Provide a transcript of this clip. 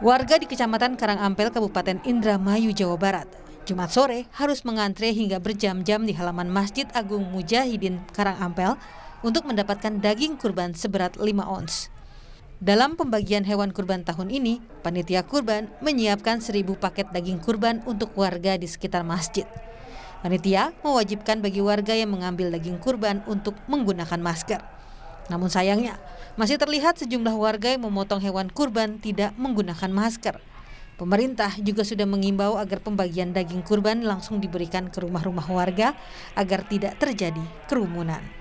Warga di Kecamatan Karangampel, Kabupaten Indramayu, Jawa Barat, Jumat sore harus mengantre hingga berjam-jam di halaman Masjid Agung Mujahidin Karangampel untuk mendapatkan daging kurban seberat 5 ons. Dalam pembagian hewan kurban tahun ini, panitia kurban menyiapkan seribu paket daging kurban untuk warga di sekitar masjid. Panitia mewajibkan bagi warga yang mengambil daging kurban untuk menggunakan masker. Namun sayangnya, masih terlihat sejumlah warga yang memotong hewan kurban tidak menggunakan masker. Pemerintah juga sudah mengimbau agar pembagian daging kurban langsung diberikan ke rumah-rumah warga agar tidak terjadi kerumunan.